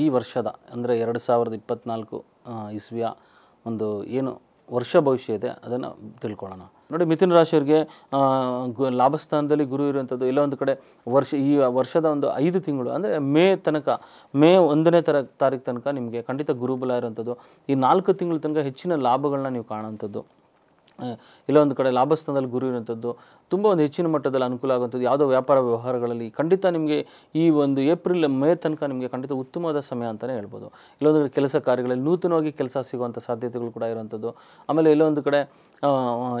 ಈ ವರ್ಷದ ಅಂದರೆ ಎರಡು ಸಾವಿರದ ಇಪ್ಪತ್ತ್ನಾಲ್ಕು ಇಸ್ವಿಯ ಒಂದು ಏನು ವರ್ಷ ಭವಿಷ್ಯ ಇದೆ ಅದನ್ನು ತಿಳ್ಕೊಳ್ಳೋಣ ನೋಡಿ ಮಿಥುನ ರಾಶಿಯವರಿಗೆ ಲಾಭಸ್ಥಾನದಲ್ಲಿ ಗುರು ಇರುವಂಥದ್ದು ಎಲ್ಲ ಒಂದು ಕಡೆ ವರ್ಷ ಈ ವರ್ಷದ ಒಂದು ಐದು ತಿಂಗಳು ಅಂದರೆ ಮೇ ತನಕ ಮೇ ಒಂದನೇ ತರ ತಾರೀಕು ತನಕ ನಿಮಗೆ ಖಂಡಿತ ಗುರುಬಲ ಇರುವಂಥದ್ದು ಈ ನಾಲ್ಕು ತಿಂಗಳ ತನಕ ಹೆಚ್ಚಿನ ಲಾಭಗಳನ್ನ ನೀವು ಕಾಣುವಂಥದ್ದು ಇಲ್ಲೊಂದು ಕಡೆ ಲಾಭಸ್ಥಾನದಲ್ಲಿ ಗುರಿ ಇರುವಂಥದ್ದು ತುಂಬ ಒಂದು ಹೆಚ್ಚಿನ ಮಟ್ಟದಲ್ಲಿ ಅನುಕೂಲ ಆಗುವಂಥದ್ದು ಯಾವುದೋ ವ್ಯಾಪಾರ ವ್ಯವಹಾರಗಳಲ್ಲಿ ಖಂಡಿತ ನಿಮಗೆ ಈ ಒಂದು ಏಪ್ರಿಲ್ ಮೇ ತನಕ ನಿಮಗೆ ಖಂಡಿತ ಉತ್ತಮವಾದ ಸಮಯ ಅಂತಲೇ ಹೇಳ್ಬೋದು ಇಲ್ಲೊಂದು ಕಡೆ ಕೆಲಸ ಕಾರ್ಯಗಳಲ್ಲಿ ನೂತನವಾಗಿ ಕೆಲಸ ಸಿಗುವಂಥ ಸಾಧ್ಯತೆಗಳು ಕೂಡ ಇರುವಂಥದ್ದು ಆಮೇಲೆ ಇಲ್ಲೊಂದು ಕಡೆ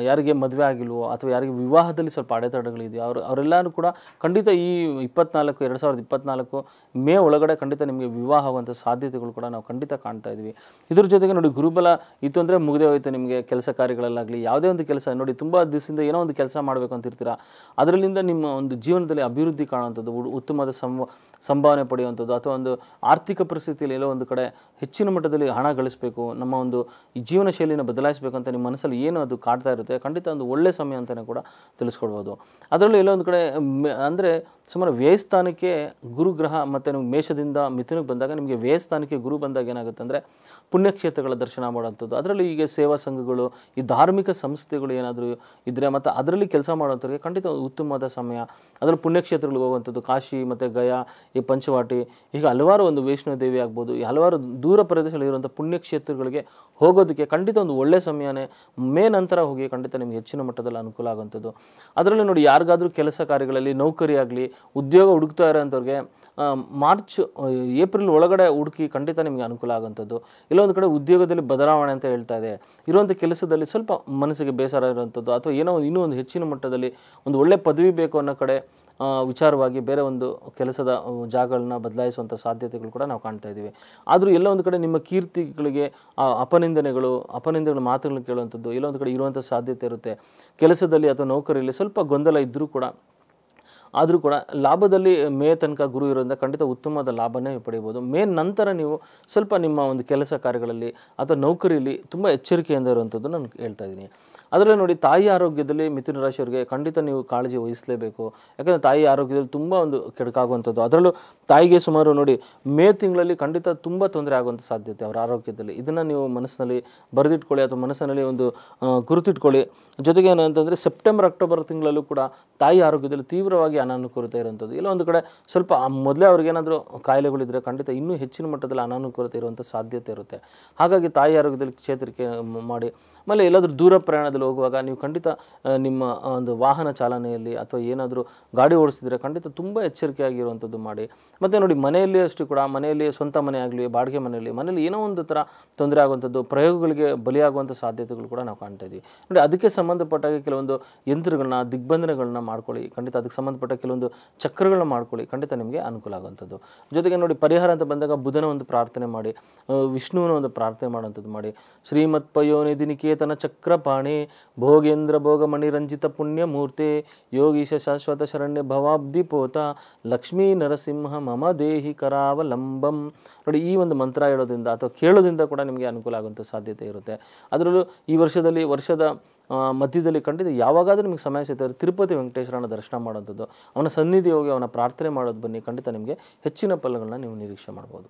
ಯಾರಿಗೆ ಮದುವೆ ಆಗಿಲ್ವೋ ಅಥವಾ ಯಾರಿಗೆ ವಿವಾಹದಲ್ಲಿ ಸ್ವಲ್ಪ ಅಡೆತಡೆಗಳಿದೆಯೋ ಅವರು ಅವರೆಲ್ಲರೂ ಕೂಡ ಖಂಡಿತ ಈ ಇಪ್ಪತ್ನಾಲ್ಕು ಎರಡು ಸಾವಿರದ ಇಪ್ಪತ್ನಾಲ್ಕು ಮೇ ಒಳಗಡೆ ಖಂಡಿತ ನಿಮಗೆ ವಿವಾಹ ಆಗುವಂಥ ಸಾಧ್ಯತೆಗಳು ಕೂಡ ನಾವು ಖಂಡಿತ ಕಾಣ್ತಾ ಇದ್ದೀವಿ ಇದ್ರ ಜೊತೆಗೆ ನೋಡಿ ಗುರುಬಲ ಇತ್ತು ಅಂದರೆ ಮುಗಿದೇ ಹೋಯಿತು ನಿಮಗೆ ಕೆಲಸ ಕಾರ್ಯಗಳಲ್ಲಾಗಲಿ ಯಾವುದೇ ಒಂದು ಕೆಲಸ ನೋಡಿ ತುಂಬ ದಿವಸದಿಂದ ಏನೋ ಒಂದು ಕೆಲಸ ಮಾಡಬೇಕು ಇರ್ತೀರ ಅದರಲ್ಲಿಂದ ನಿಮ್ಮ ಒಂದು ಜೀವನದಲ್ಲಿ ಅಭಿವೃದ್ಧಿ ಕಾಣುವಂಥದ್ದು ಉತ್ತಮವಾದ ಸಂವ ಸಂಭಾವನೆ ಪಡೆಯುವಂಥದ್ದು ಅಥವಾ ಒಂದು ಆರ್ಥಿಕ ಪರಿಸ್ಥಿತಿಯಲ್ಲಿ ಎಲ್ಲೋ ಒಂದು ಕಡೆ ಹೆಚ್ಚಿನ ಮಟ್ಟದಲ್ಲಿ ಹಣ ಗಳಿಸಬೇಕು ನಮ್ಮ ಒಂದು ಜೀವನ ಶೈಲಿನ ಬದಲಾಯಿಸಬೇಕು ಅಂತ ನಿಮ್ಮ ಮನಸ್ಸಲ್ಲಿ ಏನು ಅದು ಕಾಡ್ತಾ ಇರುತ್ತೆ ಖಂಡಿತ ಒಂದು ಒಳ್ಳೆಯ ಸಮಯ ಅಂತಲೇ ಕೂಡ ತಿಳಿಸ್ಕೊಡ್ಬೋದು ಅದರಲ್ಲೂ ಎಲ್ಲೋ ಒಂದು ಕಡೆ ಅಂದರೆ ಸುಮಾರು ವ್ಯಯಸ್ಥಾನಕ್ಕೆ ಗುರುಗ್ರಹ ಮತ್ತು ನಿಮ್ಗೆ ಮೇಷದಿಂದ ಮಿಥುನಕ್ಕೆ ಬಂದಾಗ ನಿಮಗೆ ವ್ಯಯಸ್ಥಾನಕ್ಕೆ ಗುರು ಬಂದಾಗ ಏನಾಗುತ್ತೆ ಅಂದರೆ ಪುಣ್ಯಕ್ಷೇತ್ರಗಳ ದರ್ಶನ ಮಾಡುವಂಥದ್ದು ಅದರಲ್ಲಿ ಈಗ ಸೇವಾ ಸಂಘಗಳು ಈ ಧಾರ್ಮಿಕ ಸಂಸ್ಥೆಗಳು ಏನಾದರೂ ಇದ್ದರೆ ಮತ್ತು ಅದರಲ್ಲಿ ಕೆಲಸ ಮಾಡುವಂಥವ್ರಿಗೆ ಖಂಡಿತ ಉತ್ತಮವಾದ ಸಮಯ ಅದರ ಪುಣ್ಯಕ್ಷೇತ್ರಗಳಿಗೆ ಹೋಗುವಂಥದ್ದು ಕಾಶಿ ಮತ್ತು ಗಯಾ ಈ ಪಂಚವಾಟಿ ಹೀಗೆ ಹಲವಾರು ಒಂದು ವೈಷ್ಣೋದೇವಿ ಆಗ್ಬೋದು ಹಲವಾರು ದೂರ ಪ್ರದೇಶಗಳಿರುವಂಥ ಪುಣ್ಯಕ್ಷೇತ್ರಗಳಿಗೆ ಹೋಗೋದಕ್ಕೆ ಖಂಡಿತ ಒಂದು ಒಳ್ಳೆಯ ಸಮಯನೇ ಮೇ ನಂತರ ಹೋಗಿ ಖಂಡಿತ ನಿಮ್ಗೆ ಹೆಚ್ಚಿನ ಮಟ್ಟದಲ್ಲಿ ಅನುಕೂಲ ಆಗುವಂಥದ್ದು ಅದರಲ್ಲಿ ನೋಡಿ ಯಾರಿಗಾದರೂ ಕೆಲಸ ಕಾರ್ಯಗಳಲ್ಲಿ ನೌಕರಿ ಆಗಲಿ ಉದ್ಯೋಗ ಹುಡುಕ್ತಾ ಇರೋಂಥವ್ರಿಗೆ ಮಾರ್ಚ್ ಏಪ್ರಿಲ್ ಒಳಗಡೆ ಹುಡುಕಿ ಖಂಡಿತ ನಿಮಗೆ ಅನುಕೂಲ ಆಗುವಂಥದ್ದು ಇಲ್ಲೊಂದು ಕಡೆ ಉದ್ಯೋಗದಲ್ಲಿ ಬದಲಾವಣೆ ಅಂತ ಹೇಳ್ತಾ ಇದೆ ಇರುವಂಥ ಕೆಲಸದಲ್ಲಿ ಸ್ವಲ್ಪ ಮನಸ್ಸಿಗೆ ಬೇಸರ ಇರುವಂಥದ್ದು ಅಥವಾ ಏನೋ ಇನ್ನೂ ಒಂದು ಹೆಚ್ಚಿನ ಮಟ್ಟದಲ್ಲಿ ಒಂದು ಒಳ್ಳೆಯ ಪದವಿ ಬೇಕು ಅನ್ನೋ ಕಡೆ ವಿಚಾರವಾಗಿ ಬೇರೆ ಒಂದು ಕೆಲಸದ ಜಾಗಗಳನ್ನ ಬದಲಾಯಿಸುವಂಥ ಸಾಧ್ಯತೆಗಳು ಕೂಡ ನಾವು ಕಾಣ್ತಾ ಇದ್ದೀವಿ ಆದರೂ ಎಲ್ಲ ಒಂದು ಕಡೆ ನಿಮ್ಮ ಕೀರ್ತಿಗಳಿಗೆ ಅಪನಿಂದನೆಗಳು ಅಪನಿಂದನೆಗಳ ಮಾತುಗಳನ್ನ ಕೇಳುವಂಥದ್ದು ಎಲ್ಲೊಂದು ಕಡೆ ಇರುವಂಥ ಸಾಧ್ಯತೆ ಇರುತ್ತೆ ಕೆಲಸದಲ್ಲಿ ಅಥವಾ ನೌಕರಿಯಲ್ಲಿ ಸ್ವಲ್ಪ ಗೊಂದಲ ಇದ್ದರೂ ಕೂಡ ಆದರೂ ಕೂಡ ಲಾಭದಲ್ಲಿ ಮೇ ತನಕ ಗುರು ಇರೋದ್ರಿಂದ ಖಂಡಿತ ಉತ್ತಮವಾದ ಲಾಭನೇ ಪಡೆಯಬಹುದು ಮೇ ನಂತರ ನೀವು ಸ್ವಲ್ಪ ನಿಮ್ಮ ಒಂದು ಕೆಲಸ ಕಾರ್ಯಗಳಲ್ಲಿ ಅಥವಾ ನೌಕರಿಯಲ್ಲಿ ತುಂಬ ಎಚ್ಚರಿಕೆಯಿಂದ ಇರುವಂಥದ್ದು ನಾನು ಹೇಳ್ತಾ ಇದ್ದೀನಿ ಅದರಲ್ಲಿ ನೋಡಿ ತಾಯಿ ಆರೋಗ್ಯದಲ್ಲಿ ಮಿಥುನ ರಾಶಿಯವರಿಗೆ ಖಂಡಿತ ನೀವು ಕಾಳಜಿ ವಹಿಸಲೇಬೇಕು ಯಾಕಂದರೆ ತಾಯಿ ಆರೋಗ್ಯದಲ್ಲಿ ತುಂಬ ಒಂದು ಕೆಡಕಾಗುವಂಥದ್ದು ಅದರಲ್ಲೂ ತಾಯಿಗೆ ಸುಮಾರು ನೋಡಿ ಮೇ ತಿಂಗಳಲ್ಲಿ ಖಂಡಿತ ತುಂಬ ತೊಂದರೆ ಆಗುವಂಥ ಸಾಧ್ಯತೆ ಅವರ ಆರೋಗ್ಯದಲ್ಲಿ ಇದನ್ನು ನೀವು ಮನಸ್ಸಿನಲ್ಲಿ ಬರೆದಿಟ್ಕೊಳ್ಳಿ ಅಥವಾ ಮನಸ್ಸಿನಲ್ಲಿ ಒಂದು ಗುರುತಿಟ್ಕೊಳ್ಳಿ ಜೊತೆಗೆ ಏನಂತಂದರೆ ಸೆಪ್ಟೆಂಬರ್ ಅಕ್ಟೋಬರ್ ತಿಂಗಳಲ್ಲೂ ಕೂಡ ತಾಯಿ ಆರೋಗ್ಯದಲ್ಲಿ ತೀವ್ರವಾಗಿ ಹೆಚ್ಚಾಗಿ ಅನಾನುಕೂಲತೆ ಇರುವಂಥದ್ದು ಇಲ್ಲ ಒಂದು ಕಡೆ ಸ್ವಲ್ಪ ಮೊದಲೇ ಅವ್ರಿಗೇನಾದರೂ ಕಾಯಿಲೆಗಳಿದ್ದರೆ ಖಂಡಿತ ಇನ್ನೂ ಹೆಚ್ಚಿನ ಮಟ್ಟದಲ್ಲಿ ಅನಾನುಕೂಲತೆ ಇರುವಂಥ ಸಾಧ್ಯತೆ ಇರುತ್ತೆ ಹಾಗಾಗಿ ತಾಯಿ ಆರೋಗ್ಯದಲ್ಲಿ ಚೇತರಿಕೆ ಮಾಡಿ ಆಮೇಲೆ ಎಲ್ಲಾದರೂ ದೂರ ಪ್ರಯಾಣದಲ್ಲಿ ಹೋಗುವಾಗ ನೀವು ಖಂಡಿತ ನಿಮ್ಮ ಒಂದು ವಾಹನ ಚಾಲನೆಯಲ್ಲಿ ಅಥವಾ ಏನಾದರೂ ಗಾಡಿ ಓಡಿಸಿದರೆ ಖಂಡಿತ ತುಂಬ ಎಚ್ಚರಿಕೆಯಾಗಿರುವಂಥದ್ದು ಮಾಡಿ ಮತ್ತು ನೋಡಿ ಮನೆಯಲ್ಲಿ ಅಷ್ಟು ಕೂಡ ಮನೆಯಲ್ಲಿ ಸ್ವಂತ ಮನೆ ಆಗಲಿ ಬಾಡಿಗೆ ಮನೆಯಲ್ಲಿ ಮನೆಯಲ್ಲಿ ಏನೋ ಒಂದು ಥರ ತೊಂದರೆ ಆಗುವಂಥದ್ದು ಪ್ರಯೋಗಗಳಿಗೆ ಬಲಿಯಾಗುವಂಥ ಸಾಧ್ಯತೆಗಳು ಕೂಡ ನಾವು ಕಾಣ್ತಾ ಇದ್ದೀವಿ ನೋಡಿ ಅದಕ್ಕೆ ಹಾಗೆ ಕೆಲವೊಂದು ಯಂತ್ರಗಳನ್ನ ದಿಗ್ಬಂಧನಗಳನ್ನ ಮಾಡ್ಕೊಳ್ಳಿ ಖಂಡಿತ ಅದಕ್ಕೆ ಸಂಬಂಧಪಟ್ಟ ಸಂಬಂಧಪಟ್ಟ ಕೆಲವೊಂದು ಚಕ್ರಗಳನ್ನ ಮಾಡ್ಕೊಳ್ಳಿ ಖಂಡಿತ ನಿಮಗೆ ಅನುಕೂಲ ಆಗುವಂಥದ್ದು ಜೊತೆಗೆ ನೋಡಿ ಪರಿಹಾರ ಅಂತ ಬಂದಾಗ ಬುಧನ ಒಂದು ಪ್ರಾರ್ಥನೆ ಮಾಡಿ ವಿಷ್ಣುವಿನ ಒಂದು ಪ್ರಾರ್ಥನೆ ಮಾಡುವಂಥದ್ದು ಮಾಡಿ ಶ್ರೀಮತ್ ಪಯೋನಿಧಿ ನಿಕೇತನ ಚಕ್ರಪಾಣಿ ಭೋಗೇಂದ್ರ ಭೋಗ ಮಣಿರಂಜಿತ ಪುಣ್ಯ ಮೂರ್ತಿ ಯೋಗೀಶ ಶಾಶ್ವತ ಶರಣ್ಯ ಭವಾಬ್ಧಿ ಪೋತ ಲಕ್ಷ್ಮೀ ನರಸಿಂಹ ಮಮ ದೇಹಿ ಕರಾವಲಂಬಂ ನೋಡಿ ಈ ಒಂದು ಮಂತ್ರ ಹೇಳೋದ್ರಿಂದ ಅಥವಾ ಕೇಳೋದ್ರಿಂದ ಕೂಡ ನಿಮಗೆ ಅನುಕೂಲ ಆಗುವಂಥ ಸಾಧ್ಯತೆ ಇರುತ್ತೆ ಅದರಲ್ಲೂ ಈ ವರ್ಷದಲ್ಲಿ ವರ್ಷದ ಮಧ್ಯದಲ್ಲಿ ಕಂಡಿದ್ದು ಯಾವಾಗಾದರೂ ನಿಮಗೆ ಸಮಯ ಸಿಗ್ತಾರೆ ತಿರುಪತಿ ವೆಂಕಟೇಶ್ವರನ ದರ್ಶನ ಮಾಡೋಂಥದ್ದು ಅವನ ಸನ್ನಿಧಿ ಹೋಗಿ ಅವನ ಪ್ರಾರ್ಥನೆ ಮಾಡೋದು ಬನ್ನಿ ಖಂಡಿತ ನಿಮಗೆ ಹೆಚ್ಚಿನ ಫಲಗಳನ್ನ ನೀವು ನಿರೀಕ್ಷೆ ಮಾಡ್ಬೋದು